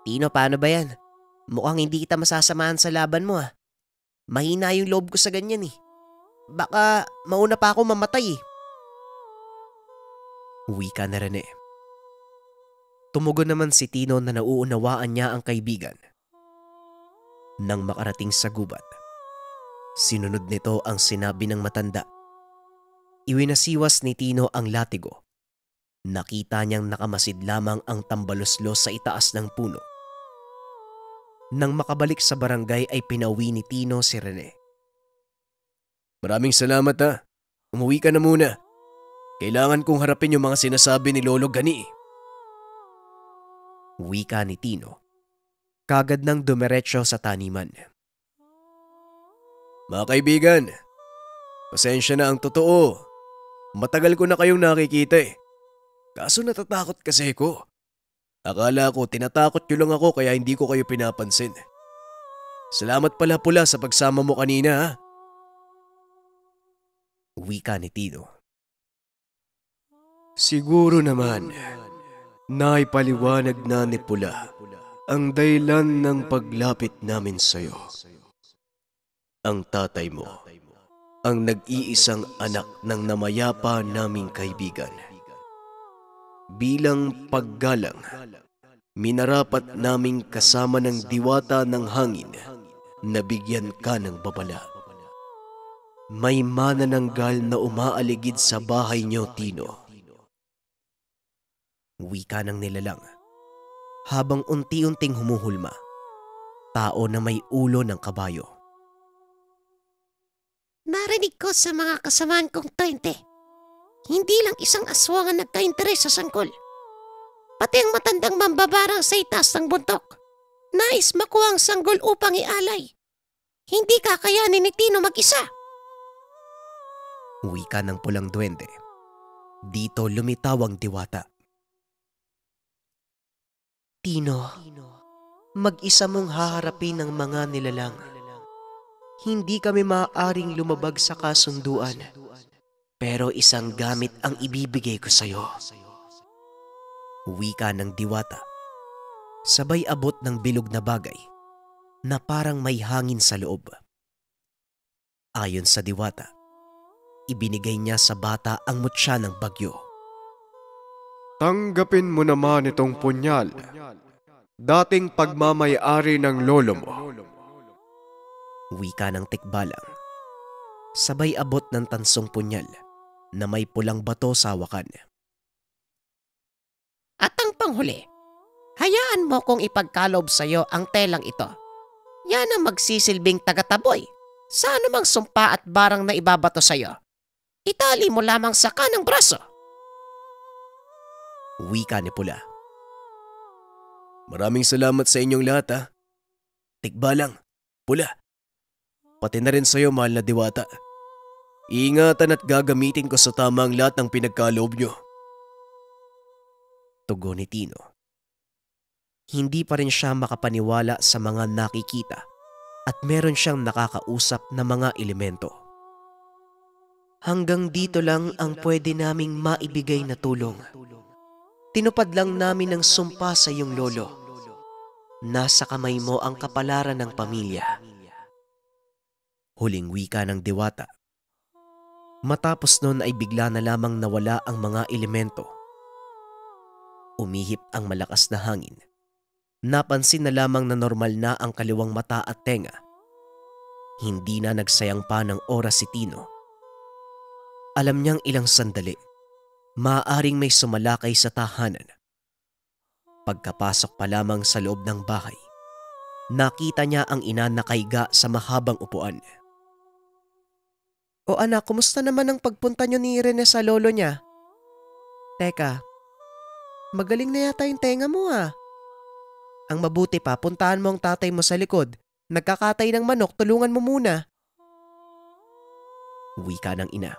Tino, paano ba yan? Mukhang hindi kita masasamahan sa laban mo ah. Mahina yung loob ko sa ganyan eh. Baka mauna pa ako mamatay eh wika na Rene. Eh. Tumugon naman si Tino na nauunawaan niya ang kaibigan. Nang makarating sa gubat, sinunod nito ang sinabi ng matanda. Iwinasiwas ni Tino ang latigo. Nakita niyang nakamasid lamang ang tambaloslo sa itaas ng puno. Nang makabalik sa barangay ay pinawi ni Tino si Rene. Maraming salamat ha. Ah. Umuwi ka na muna. Kailangan kong harapin yung mga sinasabi ni Lolo Gani. Wika ni Tino. Kagad nang dumeretsyo sa taniman. Mga kaibigan, pasensya na ang totoo. Matagal ko na kayong nakikita eh. Kaso natatakot kasi ko. Akala ko tinatakot nyo lang ako kaya hindi ko kayo pinapansin. Salamat pala pula sa pagsama mo kanina ha. Wika ni Tino. Siguro naman, naipaliwanag na ni Pula ang daylan ng paglapit namin sa iyo. Ang tatay mo, ang nag-iisang anak ng namayapa naming kaibigan. Bilang paggalang, minarapat naming kasama ng diwata ng hangin na bigyan ka ng babala. May manananggal na umaaligid sa bahay niyo, Tino wika ng nilalang. Habang unti-unting humuhulma, tao na may ulo ng kabayo. Narinig ko sa mga kasamaan kong 20. Hindi lang isang aswang ang nagka-interes sa sangkol. Pati ang matandang mambabarang sa itaas ng buntok. Nais makuha ang sanggol upang ialay. Hindi kakayanin ni Tino mag-isa. Wika ng pulang duwende. Dito lumitaw ang diwata. Tino, mag-isa mong haharapin ang mga nilalang. Hindi kami maaaring lumabag sa kasunduan, pero isang gamit ang ibibigay ko sa iyo. Wika ng diwata. Sabay abot ng bilog na bagay na parang may hangin sa loob. Ayon sa diwata, ibinigay niya sa bata ang mutya ng bagyo Tanggapin mo naman itong punyal, dating pagmamayari ng lolo mo. Wika ng tikbalang. Sabay abot ng tansong punyal na may pulang bato sa wakan. At ang panghuli, hayaan mo kong ipagkalob sa iyo ang telang ito. Yan ang magsisilbing tagataboy sa anumang sumpa at barang na ibabato sa iyo. Itali mo lamang sa kanang braso. Wika ni Pula. Maraming salamat sa inyong lahat ha. Ah. Tikba lang, Pula. Pati na rin sa'yo mahal na diwata. Iingatan at gagamitin ko sa tama ang lahat ng pinagkaloob nyo. Tugo ni Tino. Hindi pa rin siya makapaniwala sa mga nakikita at meron siyang nakakausap na mga elemento. Hanggang dito lang ang pwede naming maibigay na tulong. Tinupad lang namin ang sumpa sa iyong lolo. Nasa kamay mo ang kapalaran ng pamilya. Huling wika ng diwata. Matapos noon ay bigla na lamang nawala ang mga elemento. Umihip ang malakas na hangin. Napansin na lamang na normal na ang kaliwang mata at tenga. Hindi na nagsayang pa ng oras si Tino. Alam niyang ilang sandali maaring may sumalakay sa tahanan. Pagkapasok pa lamang sa loob ng bahay, nakita niya ang ina nakaiga sa mahabang upuan. O anak, kumusta naman ang pagpunta niyo ni Irene sa lolo niya? Teka, magaling na yata yung tenga mo ah. Ang mabuti pa, puntahan mo ang tatay mo sa likod. Nagkakatay ng manok, tulungan mo muna. Wika ng ina.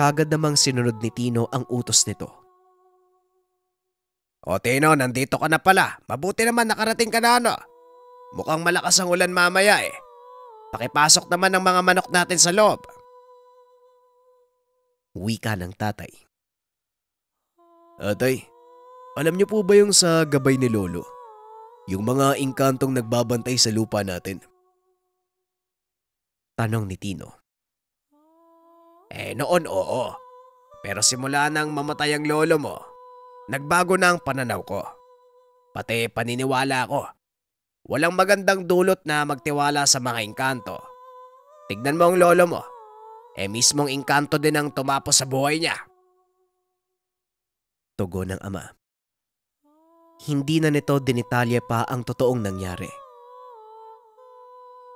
Kagad namang sinunod ni Tino ang utos nito. O Tino, nandito ka na pala. Mabuti naman nakarating ka na ano. Mukhang malakas ang ulan mamaya eh. Pakipasok naman ang mga manok natin sa loob. ka ng tatay. Atay, alam niyo po ba yung sa gabay ni Lolo? Yung mga inkantong nagbabantay sa lupa natin? Tanong ni Tino. Eh noon oo. Pero simula nang mamatay ang lolo mo, nagbago na ang pananaw ko. Pati paniniwala ko. Walang magandang dulot na magtiwala sa mga engkanto. Tignan mo ang lolo mo. Eh mismong engkanto din ang tumapos sa buhay niya. Tugon ng ama. Hindi na nito dinitalya pa ang totoong nangyari.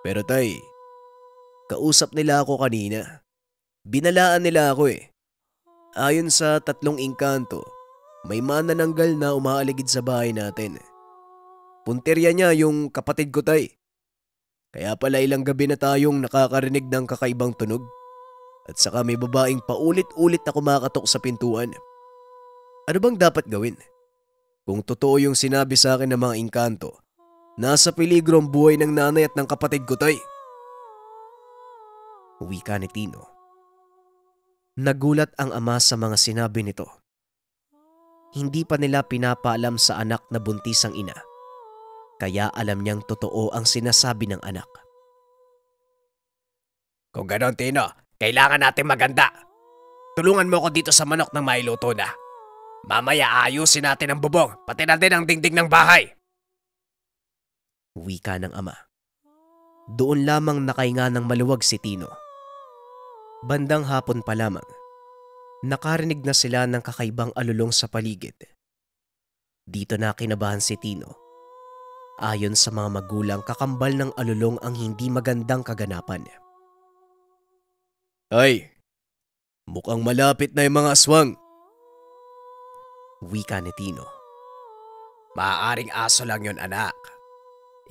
Pero tay, kausap nila ako kanina. Binalaan nila ako eh. Ayon sa tatlong engkanto, may manananggal na umaaligid sa bahay natin. Punterya niya yung kapatid ko tay. Kaya pala ilang gabi na tayong nakakarinig ng kakaibang tunog. At saka may babaeng paulit-ulit na kumakatok sa pintuan. Ano bang dapat gawin? Kung totoo yung sinabi sa akin ng mga engkanto, nasa peligro ang buhay ng nanay at ng kapatid ko tay. Uwi ka ni Tino Nagulat ang ama sa mga sinabi nito. Hindi pa nila pinapaalam sa anak na buntis ang ina. Kaya alam niyang totoo ang sinasabi ng anak. Kung ganon, Tino, kailangan natin maganda. Tulungan mo ko dito sa manok ng mailuto na. Mamaya ayusin natin ang bubong, pati na din ang dingding ng bahay. Wika ng ama. Doon lamang nakainga ng maluwag si Tino Bandang hapon pa lamang, nakarinig na sila ng kakaibang alulong sa paligid. Dito na kinabahan si Tino. Ayon sa mga magulang, kakambal ng alulong ang hindi magandang kaganapan. Ay! Mukhang malapit na yung mga aswang! Wika ni Tino. Maaring aso lang yon anak.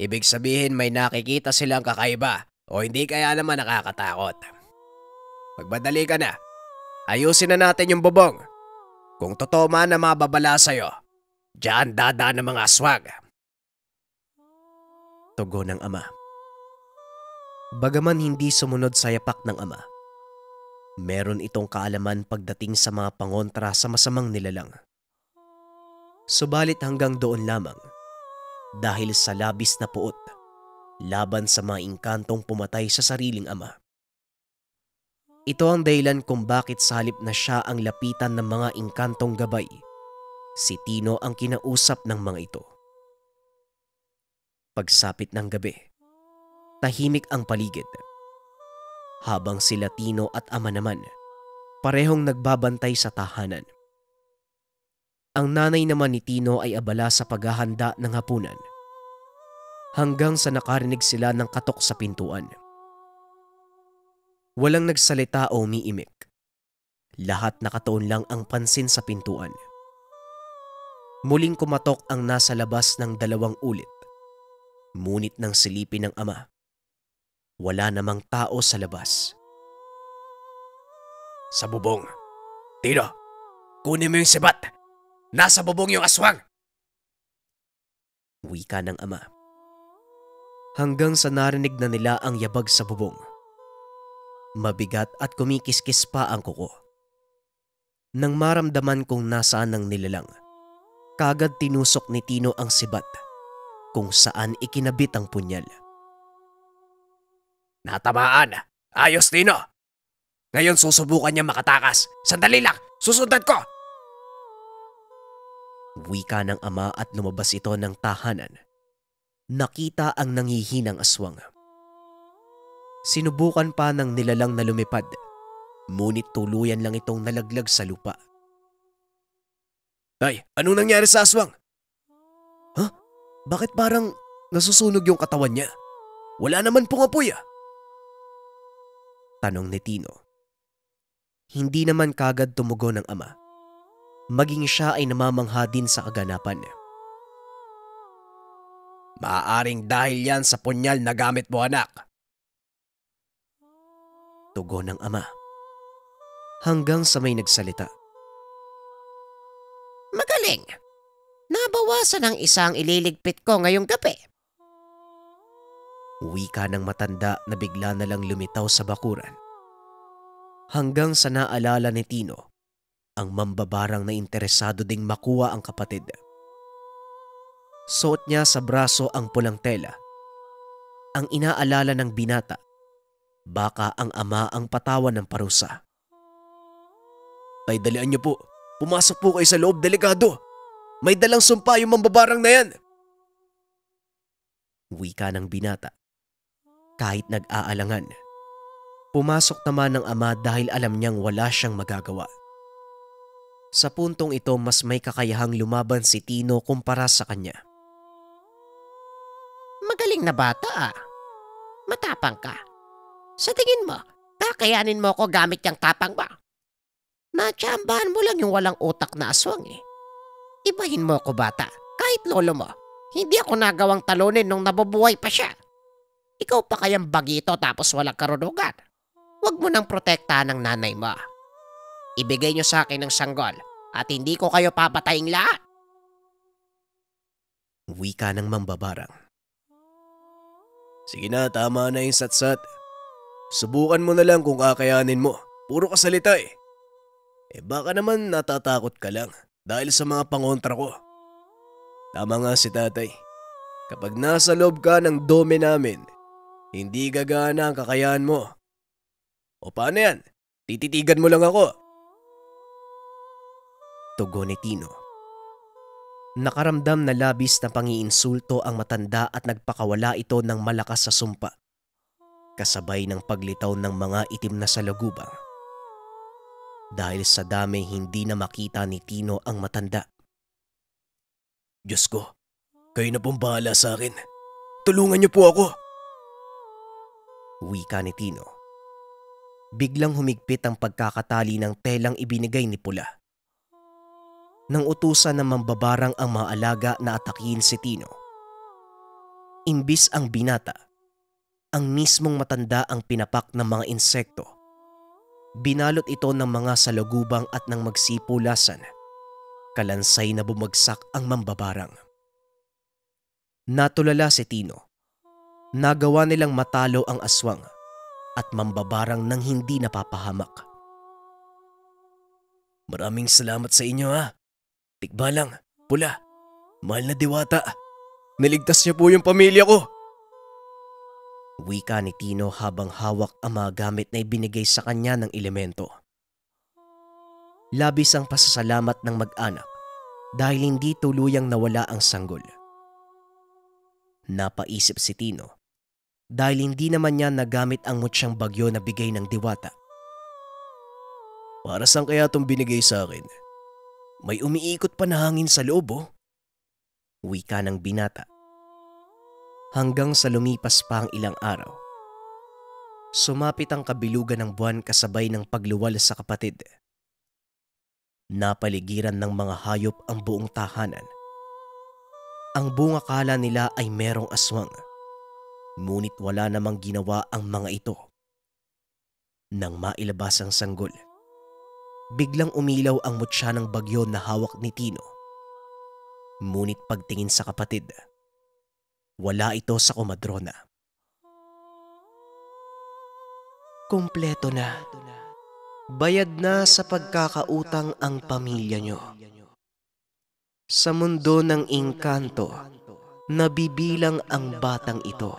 Ibig sabihin may nakikita silang kakaiba o hindi kaya naman nakakatakot. Magmadali ka na. Ayusin na natin yung bubong. Kung totoo man na mababala sa'yo, diyan dada ng mga aswag. Tugo ng ama. Bagaman hindi sumunod sa yapak ng ama, meron itong kaalaman pagdating sa mga pangontra sa masamang nilalang. Subalit hanggang doon lamang dahil sa labis na puot laban sa mga inkantong pumatay sa sariling ama. Ito ang dahilan kung bakit salip na siya ang lapitan ng mga inkantong gabay, si Tino ang kinausap ng mga ito. Pagsapit ng gabi, tahimik ang paligid. Habang si Latino at ama naman, parehong nagbabantay sa tahanan. Ang nanay naman ni Tino ay abala sa paghahanda ng hapunan. Hanggang sa nakarinig sila ng katok sa pintuan. Walang nagsalita o umiimik. Lahat nakataon lang ang pansin sa pintuan. Muling kumatok ang nasa labas ng dalawang ulit. Munit nang silipin ng ama, wala namang tao sa labas. Sa bubong. Tino, kunin mo yung sibat. Nasa bubong yung aswang. Wika ng ama. Hanggang sa narinig na nila ang yabag sa bubong Mabigat at kumikiskis pa ang kuko. Nang maramdaman kong nasaan ang nilalang, kagad tinusok ni Tino ang sibat kung saan ikinabit ang punyal. Natamaan! Ayos, Tino! Ngayon susubukan niya makatakas. Sandali lang! Susundan ko! Wika ng ama at lumabas ito ng tahanan. Nakita ang nangihinang aswang. Sinubukan pa ng nilalang na lumipad, ngunit tuluyan lang itong nalaglag sa lupa. Ay, anong nangyari sa aswang? Ha? Huh? Bakit parang nasusunog yung katawan niya? Wala naman pong apoy ah. Tanong ni Tino. Hindi naman kagad tumugo ng ama. Maging siya ay namamangha din sa kaganapan. Maaring dahil yan sa punyal na gamit mo anak tugo ng ama. Hanggang sa may nagsalita. Magaling! Nabawasan ang isang ililigpit ko ngayong gabi. Uwi ka ng matanda na bigla na lang lumitaw sa bakuran. Hanggang sa naalala ni Tino ang mambabarang na interesado ding makuha ang kapatid. Suot niya sa braso ang pulang tela. Ang inaalala ng binata Baka ang ama ang patawan ng parusa. Tay, dalian niyo po. Pumasok po kayo sa loob, delikado. May dalang sumpa yung mambabarang na yan. Wika ng binata. Kahit nag-aalangan. Pumasok naman ng ama dahil alam niyang wala siyang magagawa. Sa puntong ito mas may kakayahang lumaban si Tino kumpara sa kanya. Magaling na bata ah. Matapang ka. Sa tingin mo, kakayanin mo ko gamit yung tapang ba? Nachambahan mo lang yung walang utak na aswang eh. Ibahin mo ko bata, kahit lolo mo. Hindi ako nagawang talunin nung nabubuhay pa siya. Ikaw pa kayang bagito tapos walang karunungan. Huwag mo nang protektahan ng nanay mo. Ibigay niyo sa akin ng sanggol at hindi ko kayo papatayin lahat. Wika ng mambabarang. Sige na, tama na yung satsat. -sat. Subukan mo na lang kung kakayanin mo. Puro ka salita eh. Eh baka naman natatakot ka lang dahil sa mga pangontra ko. Tama nga si tatay. Kapag nasa loob ka ng dome namin, hindi gagana ang kakayahan mo. O paano yan? Tititigan mo lang ako. Tugo ni Tino. Nakaramdam na labis na pangiinsulto ang matanda at nagpakawala ito ng malakas sa sumpa kasabay ng paglitaw ng mga itim na salagubang. Dahil sa dami hindi na makita ni Tino ang matanda. Diyos ko, kayo na pong bahala sa akin. Tulungan niyo po ako. Wika ni Tino. Biglang humigpit ang pagkakatali ng telang ibinigay ni Pula. Nang utusan ng mambabarang ang maalaga na atakin si Tino. Imbis ang binata, ang mismong matanda ang pinapak ng mga insekto. Binalot ito ng mga salagubang at ng magsipulasan. Kalansay na bumagsak ang mambabarang. Natulala si Tino. Nagawa nilang matalo ang aswang at mambabarang nang hindi napapahamak. Maraming salamat sa inyo ha. Ah. Tikbalang, pula, mahal na diwata. Niligtas niyo po yung pamilya ko. Wika ni Tino habang hawak ang mga gamit na ibinigay sa kanya ng elemento. Labis ang pasasalamat ng mag-anak dahil hindi tuluyang nawala ang sanggol. Napaisip si Tino dahil hindi naman niya nagamit ang mutsyang bagyo na bigay ng diwata. Para saan kaya itong binigay sa akin? May umiikot pa na hangin sa loob oh. Wika ng binata hanggang sa lumipas pa ang ilang araw. Sumapit ang kabilugan ng buwan kasabay ng pagluwal sa kapatid. Napaligiran ng mga hayop ang buong tahanan. Ang bunga kala nila ay merong aswang. Ngunit wala namang ginawa ang mga ito. Nang mailabas ang sanggol, biglang umilaw ang mutya ng bagyo na hawak ni Tino. Ngunit pagtingin sa kapatid, wala ito sa komadrona. Kompleto na. Bayad na sa pagkakautang ang pamilya nyo. Sa mundo ng inkanto, nabibilang ang batang ito.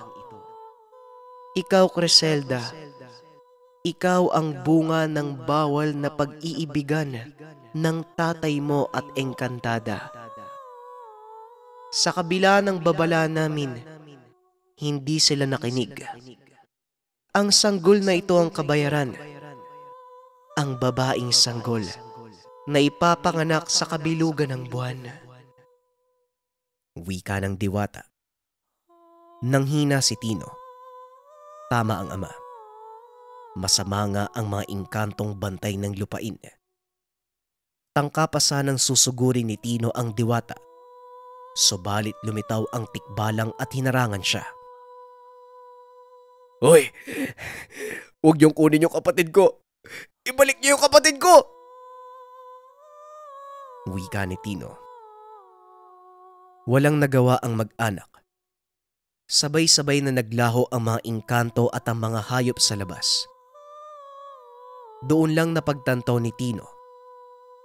Ikaw, Creselda, ikaw ang bunga ng bawal na pag-iibigan ng tatay mo at engkantada sa kabila ng babala namin, hindi sila nakinig. Ang sanggol na ito ang kabayaran. Ang babaeng sanggol na ipapanganak sa kabilugan ng buwan. Wika ng diwata. Nang hina si Tino. Tama ang ama. Masama nga ang mga inkantong bantay ng lupain. Tangkapasan ng susugurin ni Tino ang diwata Subalit lumitaw ang tikbalang at hinarangan siya. Hoy! Huwag niyong kunin yung kapatid ko! Ibalik niyo yung kapatid ko! Wika ni Tino. Walang nagawa ang mag-anak. Sabay-sabay na naglaho ang mga inkanto at ang mga hayop sa labas. Doon lang napagtanto ni Tino.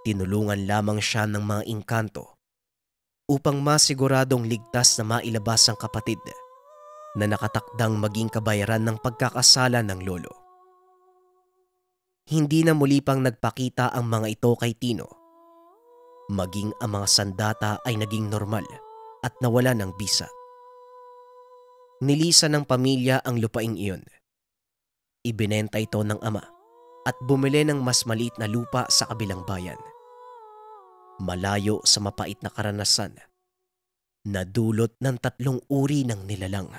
Tinulungan lamang siya ng mga inkanto upang masiguradong ligtas na mailabas ang kapatid na nakatakdang maging kabayaran ng pagkakasala ng lolo. Hindi na muli pang nagpakita ang mga ito kay Tino. Maging ang mga sandata ay naging normal at nawala ng bisa. Nilisa ng pamilya ang lupaing iyon. Ibinenta ito ng ama at bumili ng mas maliit na lupa sa kabilang bayan malayo sa mapait na karanasan na dulot ng tatlong uri ng nilalang.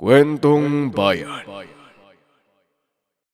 Kwentong Bayan